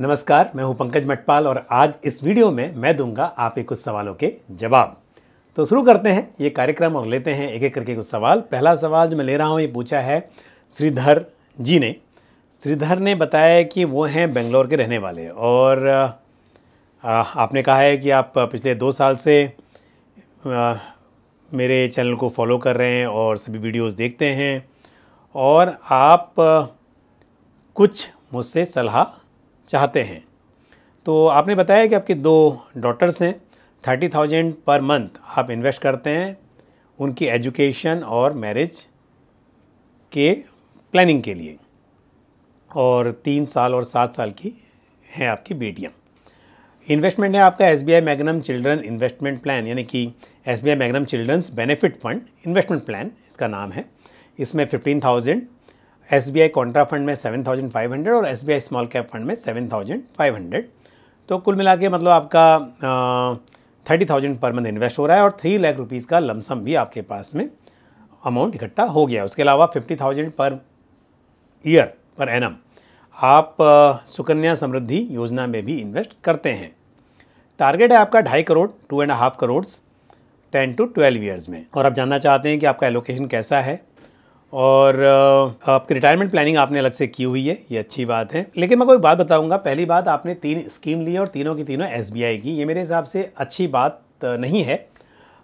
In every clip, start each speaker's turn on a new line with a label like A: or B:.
A: नमस्कार मैं हूं पंकज मटपाल और आज इस वीडियो में मैं दूंगा आपके कुछ सवालों के जवाब तो शुरू करते हैं ये कार्यक्रम और लेते हैं एक एक करके कुछ सवाल पहला सवाल जो मैं ले रहा हूँ ये पूछा है श्रीधर जी ने श्रीधर ने बताया कि वो हैं बेंगलोर के रहने वाले और आपने कहा है कि आप पिछले दो साल से मेरे चैनल को फॉलो कर रहे हैं और सभी वीडियोस देखते हैं और आप कुछ मुझसे सलाह चाहते हैं तो आपने बताया कि आपके दो डॉटर्स हैं थर्टी थाउजेंड पर मंथ आप इन्वेस्ट करते हैं उनकी एजुकेशन और मैरिज के प्लानिंग के लिए और तीन साल और सात साल की हैं आपकी बेटियाँ इन्वेस्टमेंट है आपका S B I Magnum children investment plan यानी कि S B I Magnum children's benefit fund investment plan इसका नाम है इसमें fifteen thousand S B I contra fund में सेवन थाउजेंड फाइव हंड्रेड और S B I small cap fund में seven thousand five hundred तो कुल मिला के मतलब आपका thirty thousand per month invest हो रहा है और थ्री लाख रुपीज़ का लमसम भी आपके पास में अमाउंट इकट्ठा हो गया उसके अलावा फिफ्टी थाउजेंड पर ईयर पर एनम आप सुकन्या समृद्धि योजना में भी इन्वेस्ट करते हैं टारगेट है आपका ढाई crore two and half crore ten to twelve years में और आप जानना चाहते हैं कि आपका एलोकेशन कैसा है और आपकी रिटायरमेंट प्लानिंग आपने अलग से की हुई है ये अच्छी बात है लेकिन मैं कोई बात बताऊंगा पहली बात आपने तीन स्कीम ली और तीनों की तीनों एस की ये मेरे हिसाब से अच्छी बात नहीं है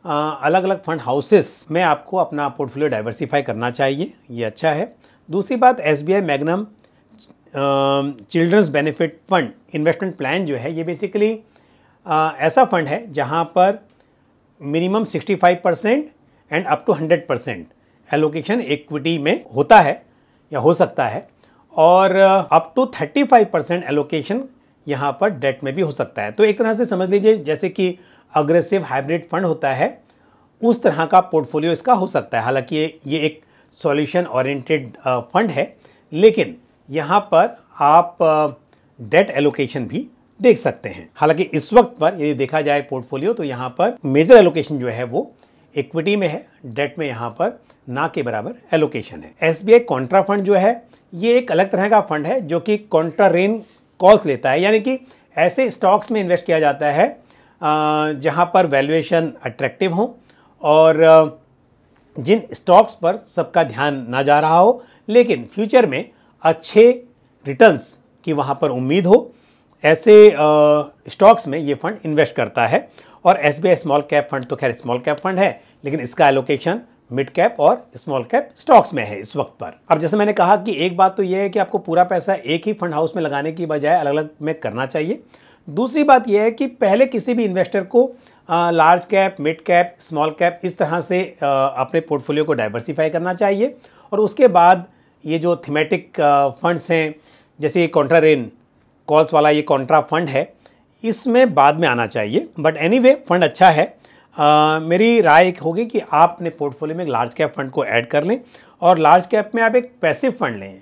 A: आ, अलग अलग फंड हाउसेस में आपको अपना पोर्टफोलियो डाइवर्सीफाई करना चाहिए ये अच्छा है दूसरी बात S B children's benefit fund investment plan जो है ये बेसिकली आ, ऐसा फंड है जहाँ पर minimum 65 percent and up to 100 percent allocation equity में होता है या हो सकता है और up to thirty five percent allocation यहाँ पर डेट में भी हो सकता है तो एक तरह से समझ लीजिए जैसे कि अग्रेसिव हाइब्रिड फंड होता है उस तरह का पोर्टफोलियो इसका हो सकता है हालांकि ये ये एक सॉल्यूशन ओरिएंटेड फंड है लेकिन यहाँ पर आप डेट एलोकेशन भी देख सकते हैं हालांकि इस वक्त पर यदि देखा जाए पोर्टफोलियो तो यहाँ पर मेजर एलोकेशन जो है वो इक्विटी में है डेट में यहाँ पर ना के बराबर एलोकेशन है S B I contra fund जो है ये एक अलग तरह का फंड है जो कि कॉन्ट्रा रेन कॉल्स लेता है यानी कि ऐसे स्टॉक्स में इन्वेस्ट किया जाता है जहाँ पर वैल्यूएशन अट्रैक्टिव हो और जिन स्टॉक्स पर सबका ध्यान ना जा रहा हो लेकिन फ्यूचर में अच्छे रिटर्न्स की वहाँ पर उम्मीद हो ऐसे स्टॉक्स में ये फंड इन्वेस्ट करता है और S B I small cap fund तो खैर स्मॉल कैप फंड है लेकिन इसका एलोकेशन मिड कैप और स्मॉल कैप स्टॉक्स में है इस वक्त पर अब जैसे मैंने कहा कि एक बात तो यह है कि आपको पूरा पैसा एक ही फंड हाउस में लगाने की बजाय अलग अलग में करना चाहिए दूसरी बात यह है कि पहले किसी भी इन्वेस्टर को large cap mid cap small cap इस तरह से आ, अपने पोर्टफोलियो को डाइवर्सीफाई करना चाहिए और उसके बाद ये जो थीमेटिक फंड्स हैं जैसे ये कॉन्ट्रा रेन कॉल्स वाला ये कॉन्ट्रा फंड है इसमें बाद में आना चाहिए बट एनी फंड अच्छा है आ, मेरी राय एक होगी कि आप अपने पोर्टफोलियो में एक लार्ज कैप फंड को ऐड कर लें और लार्ज कैप में आप एक पैसिव फंड लें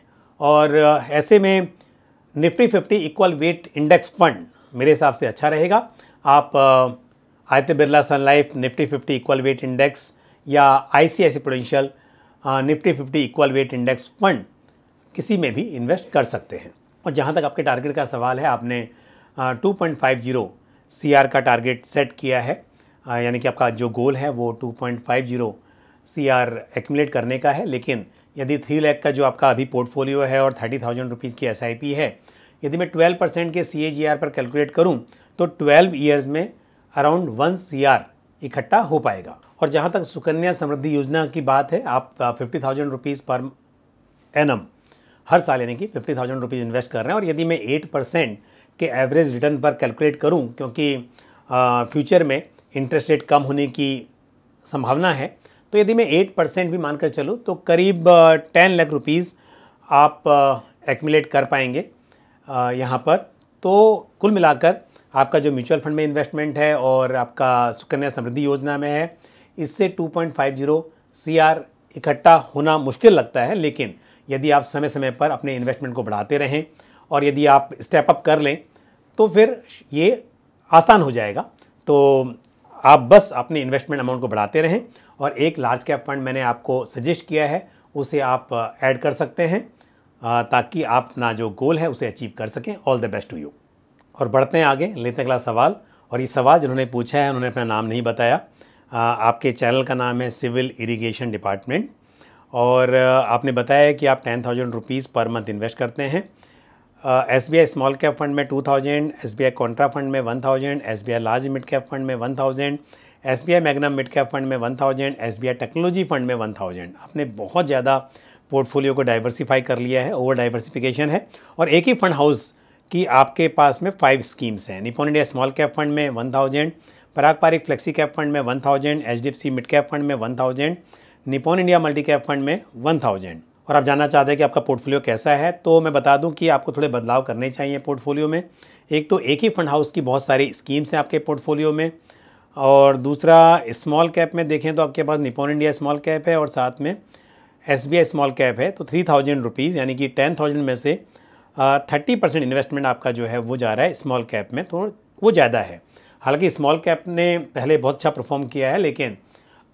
A: और ऐसे में Nifty fifty equal weight index fund मेरे हिसाब से अच्छा रहेगा आप Aditya Birla Sun Life Nifty fifty equal weight index या I C I C Nifty fifty equal weight index fund किसी में भी इन्वेस्ट कर सकते हैं और जहाँ तक आपके टारगेट का सवाल है आपने 2.50 सीआर का टारगेट सेट किया है यानी कि आपका जो गोल है वो 2.50 सीआर एक्यूमलेट करने का है लेकिन यदि थ्री लाख का जो आपका अभी पोर्टफोलियो है और थर्टी थाउजेंड रुपीज़ की एस है यदि मैं ट्वेल्व परसेंट के सी पर कैलकुलेट करूँ तो ट्वेल्व ईयर्स में अराउंड वन सी इकट्ठा हो पाएगा और जहाँ तक सुकन्या समृद्धि योजना की बात है आप fifty thousand rupees per an हर साल यानी कि फिफ्टी थाउजेंड रुपीज़ इन्वेस्ट कर रहे हैं और यदि मैं एट परसेंट के एवरेज रिटर्न पर कैलकुलेट करूं क्योंकि फ्यूचर में इंटरेस्ट रेट कम होने की संभावना है तो यदि मैं एट परसेंट भी मानकर चलूँ तो करीब टेन लाख रुपीज़ आप एक्मुलेट कर पाएंगे यहाँ पर तो कुल मिलाकर आपका जो म्यूचुअल फंड में इन्वेस्टमेंट है और आपका सुकन्या समृद्धि योजना में है इससे 2.50 सीआर इकट्ठा होना मुश्किल लगता है लेकिन यदि आप समय समय पर अपने इन्वेस्टमेंट को बढ़ाते रहें और यदि आप स्टेप अप कर लें तो फिर ये आसान हो जाएगा तो आप बस अपने इन्वेस्टमेंट अमाउंट को बढ़ाते रहें और एक लार्ज कैप फंड मैंने आपको सजेस्ट किया है उसे आप ऐड uh, कर सकते हैं uh, ताकि आप अपना जो गोल है उसे अचीव कर सकें all the best to you और बढ़ते हैं आगे लेते अगला सवाल और ये सवाल जिन्होंने पूछा है उन्होंने अपना नाम नहीं बताया uh, आपके चैनल का नाम है सिविल इरिगेशन डिपार्टमेंट और आपने बताया कि आप ten thousand rupees per month invest करते हैं S B I small cap fund में two thousand S B I contra fund में one thousand S B I large mid cap fund में one thousand S B I Magnum mid cap fund में one thousand S B I technology fund में one thousand आपने बहुत ज़्यादा portfolio को डाइवर्सीफ़ाई कर लिया है ओवर डाइवर्सिफिकेशन है और एक ही फंड हाउस की आपके पास में फाइव स्कीम्स हैं Nippon India small cap fund में one thousand Parag Parikh flexi cap fund में one thousand H D F C mid cap fund में one thousand Nippon India multi cap fund में वन थाउजेंड और आप जानना चाहते हैं कि आपका पोर्टफोलियो कैसा है तो मैं बता दूं कि आपको थोड़े बदलाव करने चाहिए पोर्टफोलियो में एक तो एक ही फंड हाउस की बहुत सारी स्कीम्स हैं आपके पोर्टफोलियो में और दूसरा स्मॉल कैप में देखें तो आपके पास निपोन इंडिया स्मॉल कैप है और साथ में S B I small cap है तो थ्री थाउजेंड रुपीज़ यानी कि टेन थाउजेंड में से थर्टी परसेंट इन्वेस्टमेंट आपका जो है वो जा रहा है स्मॉल कैप में तो वो ज़्यादा है हालांकि स्मॉल कैप ने पहले बहुत अच्छा परफॉर्म किया है लेकिन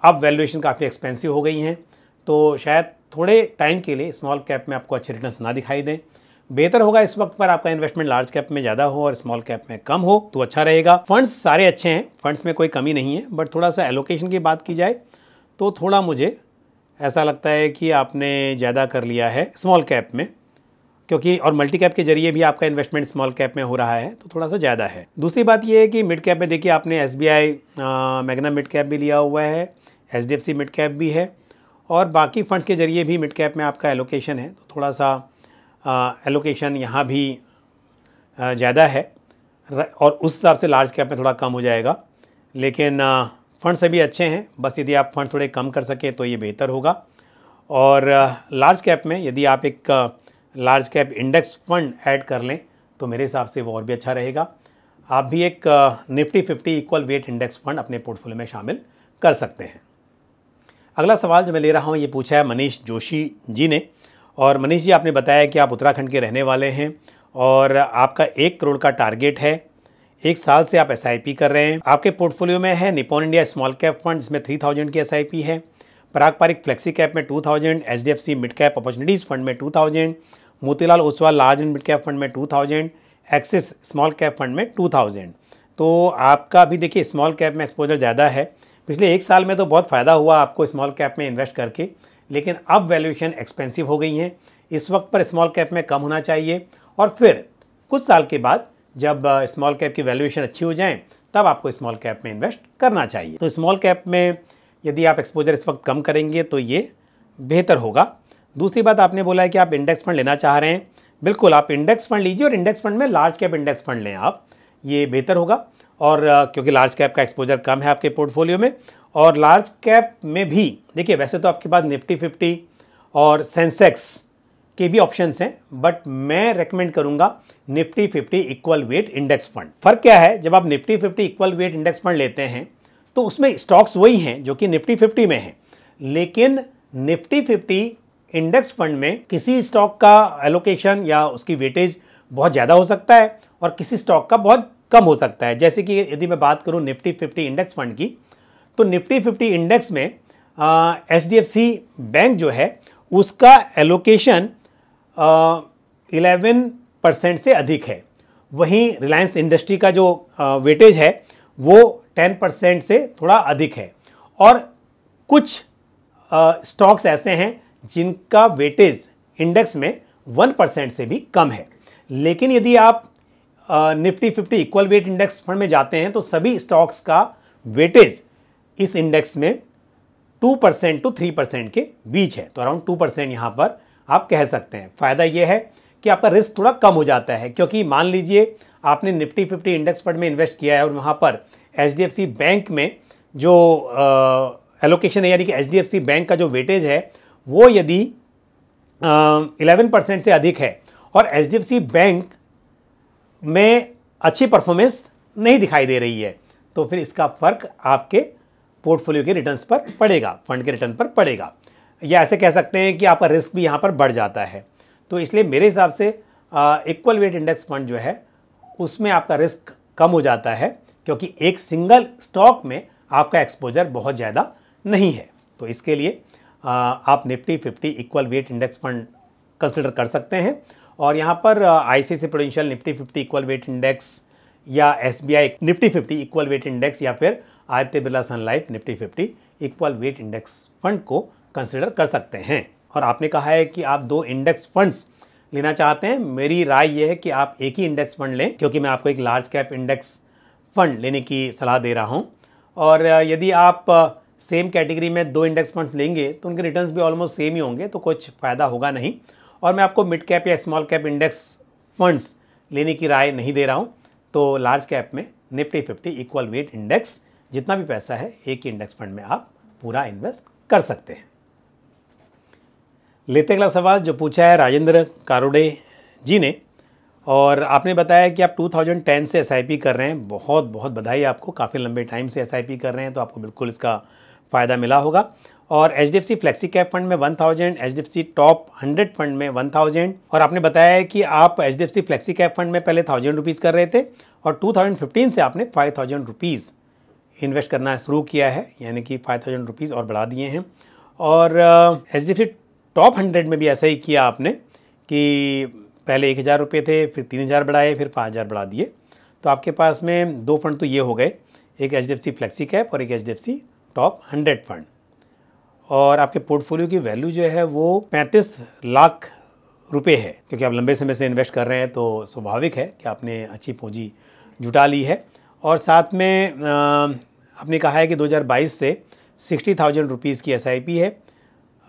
A: अब वैल्यूएशन काफ़ी एक्सपेंसिव हो गई हैं तो शायद थोड़े टाइम के लिए स्मॉल कैप में आपको अच्छे रिटर्न्स ना दिखाई दें बेहतर होगा इस वक्त पर आपका इन्वेस्टमेंट लार्ज कैप में ज़्यादा हो और स्मॉल कैप में कम हो तो अच्छा रहेगा फंड्स सारे अच्छे हैं फंड्स में कोई कमी नहीं है बट थोड़ा सा एलोकेशन की बात की जाए तो थोड़ा मुझे ऐसा लगता है कि आपने ज़्यादा कर लिया है स्मॉल कैप में क्योंकि और मल्टी कैप के जरिए भी आपका इन्वेस्टमेंट स्मॉल कैप में हो रहा है तो थोड़ा सा ज़्यादा है दूसरी बात यह है कि मिड कैप में देखिए आपने S B I Magna mid cap भी लिया हुआ है H D F C mid cap भी है और बाकी फंड्स के ज़रिए भी मिड कैप में आपका एलोकेशन है तो थोड़ा सा आ, एलोकेशन यहाँ भी ज़्यादा है और उस हिसाब से लार्ज कैप में थोड़ा कम हो जाएगा लेकिन फ़ंड सभी अच्छे हैं बस यदि आप फंड थोड़े कम कर सकें तो ये बेहतर होगा और लार्ज कैप में यदि आप एक large cap index fund add कर लें तो मेरे हिसाब से वो और भी अच्छा रहेगा आप भी एक Nifty fifty equal weight index fund अपने पोर्टफोलियो में शामिल कर सकते हैं अगला सवाल जो मैं ले रहा हूँ ये पूछा है मनीष जोशी जी ने और मनीष जी आपने बताया कि आप उत्तराखंड के रहने वाले हैं और आपका एक करोड़ का टारगेट है एक साल से आप एस कर रहे हैं आपके पोर्टफोलियो में है Nippon India small cap fund जिसमें थ्री थाउजेंड की एस है पराग पारिक फ्लेक्सी कैप में two thousand H D F C mid cap opportunities fund में two thousand Motilal Oswal large and mid cap fund में two thousand Axis small cap fund में two thousand तो आपका भी देखिए स्मॉल कैप में एक्सपोजर ज़्यादा है पिछले एक साल में तो बहुत फ़ायदा हुआ आपको स्मॉल कैप में इन्वेस्ट करके लेकिन अब वैल्यूएशन एक्सपेंसिव हो गई हैं इस वक्त पर स्मॉल कैप में कम होना चाहिए और फिर कुछ साल के बाद जब स्मॉल कैप की वैल्यूएशन अच्छी हो जाए तब आपको स्मॉल कैप में इन्वेस्ट करना चाहिए तो स्मॉल कैप में यदि आप एक्सपोजर इस वक्त कम करेंगे तो ये बेहतर होगा दूसरी बात आपने बोला है कि आप इंडेक्स फंड लेना चाह रहे हैं बिल्कुल आप इंडेक्स फंड लीजिए और इंडेक्स फंड में लार्ज कैप इंडेक्स फंड लें आप ये बेहतर होगा और क्योंकि लार्ज कैप का एक्सपोजर कम है आपके पोर्टफोलियो में और लार्ज कैप में भी देखिए वैसे तो आपके पास निफ्टी फिफ्टी और सेंसेक्स के भी ऑप्शंस हैं बट मैं रेकमेंड करूंगा Nifty fifty equal weight index fund फर्क क्या है जब आप Nifty fifty equal weight index fund लेते हैं तो उसमें स्टॉक्स वही हैं जो कि निफ्टी फिफ्टी में हैं लेकिन निफ्टी फिफ्टी इंडेक्स फंड में किसी स्टॉक का एलोकेशन या उसकी वेटेज बहुत ज़्यादा हो सकता है और किसी स्टॉक का बहुत कम हो सकता है जैसे कि यदि मैं बात करूँ निफ्टी फिफ्टी इंडेक्स फंड की तो निफ्टी फिफ्टी इंडेक्स में H D F C bank जो है उसका एलोकेशन इलेवन परसेंट से अधिक है वहीं रिलायंस इंडस्ट्री का जो वेटेज है वो टेन परसेंट से थोड़ा अधिक है और कुछ स्टॉक्स ऐसे हैं जिनका वेटेज इंडेक्स में वन परसेंट से भी कम है लेकिन यदि आप Nifty fifty equal weight index fund में जाते हैं तो सभी स्टॉक्स का वेटेज इस इंडेक्स में two percent two three percent के बीच है तो अराउंड टू परसेंट यहाँ पर आप कह सकते हैं फ़ायदा यह है कि आपका रिस्क थोड़ा कम हो जाता है क्योंकि मान लीजिए आपने निफ्टी फिफ्टी इंडेक्स फंड में इन्वेस्ट किया है और वहाँ पर एच बैंक में जो एलोकेशन है यानी कि एच बैंक का जो वेटेज है वो यदि इलेवन परसेंट से अधिक है और एच बैंक में अच्छी परफॉर्मेंस नहीं दिखाई दे रही है तो फिर इसका फ़र्क आपके पोर्टफोलियो के रिटर्न्स पर पड़ेगा फंड के रिटर्न पर पड़ेगा या ऐसे कह सकते हैं कि आपका रिस्क भी यहाँ पर बढ़ जाता है तो इसलिए मेरे हिसाब से इक्वल वेट इंडेक्स फंड जो है उसमें आपका रिस्क कम हो जाता है क्योंकि एक सिंगल स्टॉक में आपका एक्सपोजर बहुत ज़्यादा नहीं है तो इसके लिए आ, आप Nifty fifty equal weight index fund consider कर सकते हैं और यहाँ पर I C C Prudential Nifty fifty equal weight index या S B I Nifty fifty equal weight index या फिर Aditya Birla Sun Life Nifty fifty equal weight index fund को कंसिडर कर सकते हैं और आपने कहा है कि आप दो इंडेक्स फंड्स लेना चाहते हैं मेरी राय यह है कि आप एक ही इंडेक्स फंड लें क्योंकि मैं आपको एक लार्ज कैप इंडेक्स फंड लेने की सलाह दे रहा हूँ और यदि आप सेम कैटेगरी में दो इंडेक्स फंड लेंगे तो उनके रिटर्न्स भी ऑलमोस्ट सेम ही होंगे तो कुछ फ़ायदा होगा नहीं और मैं आपको मिड कैप या स्मॉल कैप इंडेक्स फंड्स लेने की राय नहीं दे रहा हूँ तो लार्ज कैप में Nifty fifty equal weight index जितना भी पैसा है एक ही इंडेक्स फंड में आप पूरा इन्वेस्ट कर सकते हैं लेते अगला सवाल जो पूछा है राजेंद्र कारोडे जी ने और आपने बताया कि आप 2010 से एस कर रहे हैं बहुत बहुत बधाई आपको काफ़ी लंबे टाइम से एस कर रहे हैं तो आपको बिल्कुल इसका फ़ायदा मिला होगा और H D F C flexi cap fund में one thousand H D F C top hundred fund में वन थाउजेंड और आपने बताया है कि आप H D F C flexi cap fund में पहले थाउजेंड रुपीज़ कर रहे थे और टू थाउजेंड फिफ्टीन से आपने फाइव थाउजेंड रुपीज़ इन्वेस्ट करना शुरू किया है यानी कि फाइव थाउजेंड रुपीज़ और बढ़ा दिए हैं और H D F C top hundred में भी ऐसा ही किया आपने कि पहले एक हज़ार रुपये थे फिर तीन हज़ार बढ़ाए फिर पाँच हज़ार बढ़ा दिए तो आपके पास में दो फंड तो ये हो गए एक H D F C flexi cap और एक H D F C top hundred fund और आपके पोर्टफोलियो की वैल्यू जो है वो 35 लाख रुपए है क्योंकि आप लंबे समय से इन्वेस्ट कर रहे हैं तो स्वाभाविक है कि आपने अच्छी पूंजी जुटा ली है और साथ में आपने कहा है कि 2022 से सिक्सटी थाउजेंड रुपीज़ की एस है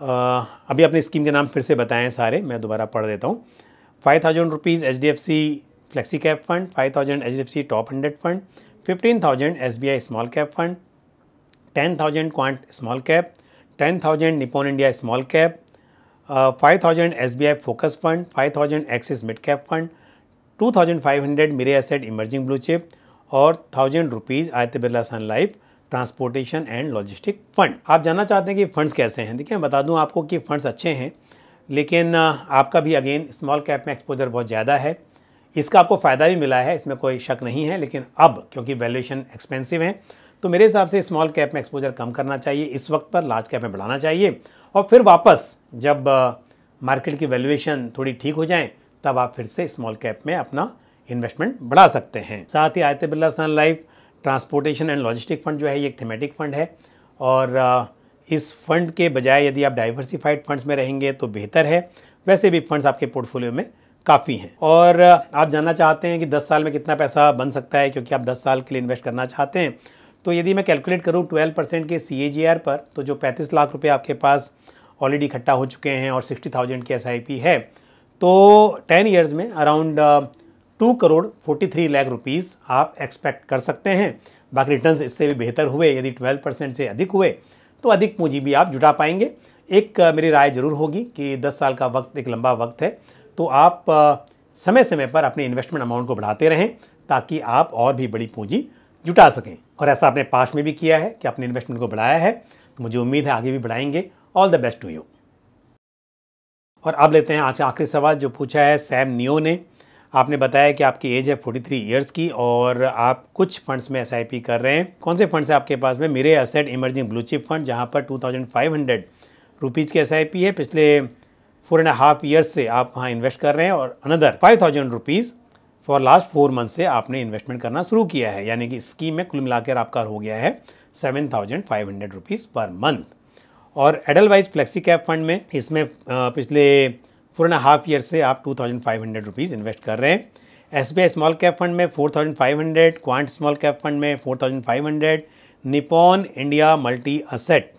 A: अभी अपने स्कीम के नाम फिर से बताएं सारे मैं दोबारा पढ़ देता हूँ five thousand rupees H D F C flexi cap fund five thousand H D F C top hundred fund fifteen thousand S B I small cap fund ten thousand Quant small cap ten thousand Nippon India small cap five thousand S B I focus fund five thousand Axis mid cap fund two thousand five hundred Mirae asset emerging blue chip और thousand rupees Aditya Birla Sun Life transportation and logistic fund आप जानना चाहते हैं कि funds कैसे हैं देखिए मैं बता दूं आपको कि फंड्स अच्छे हैं लेकिन uh, आपका भी अगेन स्मॉल कैप में एक्सपोजर बहुत ज़्यादा है इसका आपको फ़ायदा भी मिला है इसमें कोई शक नहीं है लेकिन अब क्योंकि वैल्यूएशन एक्सपेंसिव हैं तो मेरे हिसाब से स्मॉल कैप में एक्सपोजर कम करना चाहिए इस वक्त पर लार्ज कैप में बढ़ाना चाहिए और फिर वापस जब मार्केट की वैल्यूएशन थोड़ी ठीक हो जाए तब आप फिर से स्मॉल कैप में अपना इन्वेस्टमेंट बढ़ा सकते हैं साथ ही Aditya Birla Sun Life transportation and logistic fund जो है ये एक थीमेटिक फंड है और इस फंड के बजाय यदि आप डाइवर्सिफाइड फंड्स में रहेंगे तो बेहतर है वैसे भी फंड्स आपके पोर्टफोलियो में काफ़ी हैं और आप जानना चाहते हैं कि 10 साल में कितना पैसा बन सकता है क्योंकि आप 10 साल के लिए इन्वेस्ट करना चाहते हैं तो यदि मैं कैलकुलेट करूँ ट्वेल्व परसेंट के सी पर तो जो पैंतीस लाख रुपये आपके पास ऑलरेडी इकट्ठा हो चुके हैं और सिक्सटी थाउजेंड की एस है तो टेन ईयर्स में around two crore forty three lakh rupees आप एक्सपेक्ट कर सकते हैं बाकी रिटर्न्स इससे भी बेहतर हुए यदि ट्वेल्व परसेंट से अधिक हुए तो अधिक पूंजी भी आप जुटा पाएंगे एक uh, मेरी राय ज़रूर होगी कि दस साल का वक्त एक लंबा वक्त है तो आप uh, समय समय पर अपने इन्वेस्टमेंट अमाउंट को बढ़ाते रहें ताकि आप और भी बड़ी पूंजी जुटा सकें और ऐसा आपने पास में भी किया है कि आपने इन्वेस्टमेंट को बढ़ाया है तो मुझे उम्मीद है आगे भी बढ़ाएंगे all the best to you और अब लेते हैं आज आखिरी सवाल जो पूछा है सैम नियो ने आपने बताया कि आपकी एज है 43 ईयर्स की और आप कुछ फंड्स में एस कर रहे हैं कौन से फंड्स हैं आपके पास में Mirae asset emerging blue chip fund जहाँ पर two thousand five hundred rupees की एस है पिछले फोर एंड हाफ ईयर्स से आप वहाँ इन्वेस्ट कर रहे हैं और another five thousand rupees for last four month से आपने इन्वेस्टमेंट करना शुरू किया है यानी कि स्कीम में कुल मिलाकर आपका हो गया है seven thousand five hundred rupees per month और एडल वाइज फ्लेक्सी कैप फंड में इसमें पिछले फोर एंड हाफ ईयर से आप two thousand five hundred rupees invest कर रहे हैं S B I small cap fund में four thousand five hundred Quant small cap fund में four thousand five hundred Nippon India multi asset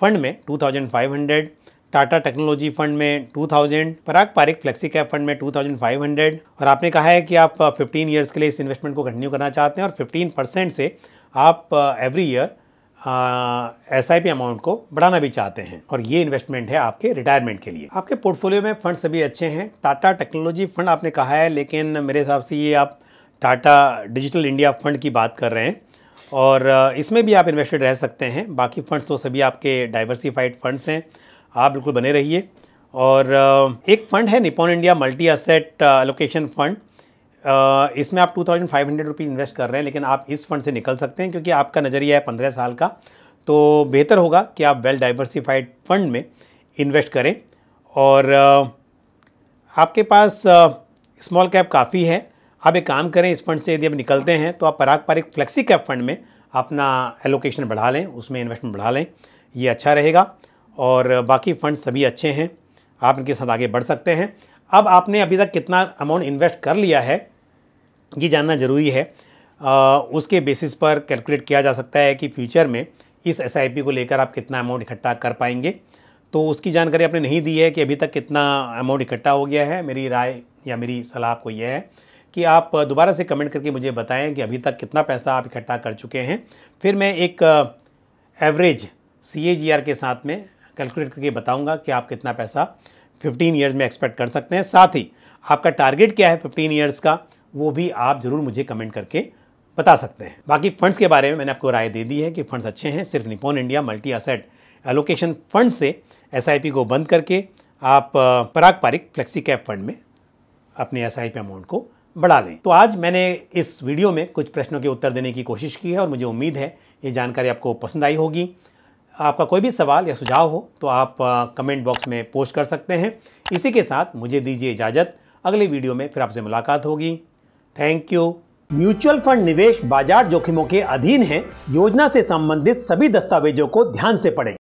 A: fund में two thousand five hundred Tata technology fund में 2000, Parag Parikh flexi cap fund में 2500 और आपने कहा है कि आप 15 uh, इयर्स के लिए इस इन्वेस्टमेंट को कंटिन्यू करना चाहते हैं और 15 परसेंट से आप every year S I P amount को बढ़ाना भी चाहते हैं और ये इन्वेस्टमेंट है आपके रिटायरमेंट के लिए आपके पोर्टफोलियो में फंड सभी अच्छे हैं टाटा टेक्नोलॉजी फंड आपने कहा है लेकिन मेरे हिसाब से ये आप टाटा डिजिटल इंडिया फंड की बात कर रहे हैं और uh, इसमें भी आप इन्वेस्टेड रह सकते हैं बाकी फंड्स तो सभी आपके डाइवर्सिफाइड फंड्स हैं आप बिल्कुल बने रहिए और एक फ़ंड है Nippon India multi asset allocation fund इसमें आप two thousand five hundred rupees invest कर रहे हैं लेकिन आप इस फंड से निकल सकते हैं क्योंकि आपका नज़रिया है पंद्रह साल का तो बेहतर होगा कि आप वेल डाइवर्सिफाइड फंड में इन्वेस्ट करें और आपके पास स्मॉल कैप काफ़ी है आप एक काम करें इस फंड से यदि आप निकलते हैं तो आप Parag Parikh flexi cap fund में अपना एलोकेशन बढ़ा लें उसमें इन्वेस्टमेंट बढ़ा लें ये अच्छा रहेगा और बाकी फ़ंड सभी अच्छे हैं आप इनके साथ आगे बढ़ सकते हैं अब आपने अभी तक कितना अमाउंट इन्वेस्ट कर लिया है ये जानना ज़रूरी है आ, उसके बेसिस पर कैलकुलेट किया जा सकता है कि फ्यूचर में इस एस को लेकर आप कितना अमाउंट इकट्ठा कर पाएंगे तो उसकी जानकारी आपने नहीं दी है कि अभी तक कितना अमाउंट इकट्ठा हो गया है मेरी राय या मेरी सलाह आपको यह है कि आप दोबारा से कमेंट करके मुझे बताएं कि अभी तक कितना पैसा आप इकट्ठा कर चुके हैं फिर मैं एक एवरेज सी के साथ में कैलकुलेट करके बताऊंगा कि आप कितना पैसा 15 ईयर्स में एक्सपेक्ट कर सकते हैं साथ ही आपका टारगेट क्या है 15 ईयर्स का वो भी आप ज़रूर मुझे कमेंट करके बता सकते हैं बाकी फंड्स के बारे में मैंने आपको राय दे दी है कि फंड्स अच्छे हैं सिर्फ Nippon India multi asset allocation fund से एस को बंद करके आप Parag Parikh flexi cap fund में अपने एस अमाउंट को बढ़ा लें तो आज मैंने इस वीडियो में कुछ प्रश्नों के उत्तर देने की कोशिश की है और मुझे उम्मीद है ये जानकारी आपको पसंद आई होगी आपका कोई भी सवाल या सुझाव हो तो आप कमेंट बॉक्स में पोस्ट कर सकते हैं इसी के साथ मुझे दीजिए इजाज़त अगले वीडियो में फिर आपसे मुलाकात होगी थैंक यू म्यूचुअल फंड निवेश बाजार जोखिमों के अधीन है योजना से संबंधित सभी दस्तावेजों को ध्यान से पढ़ें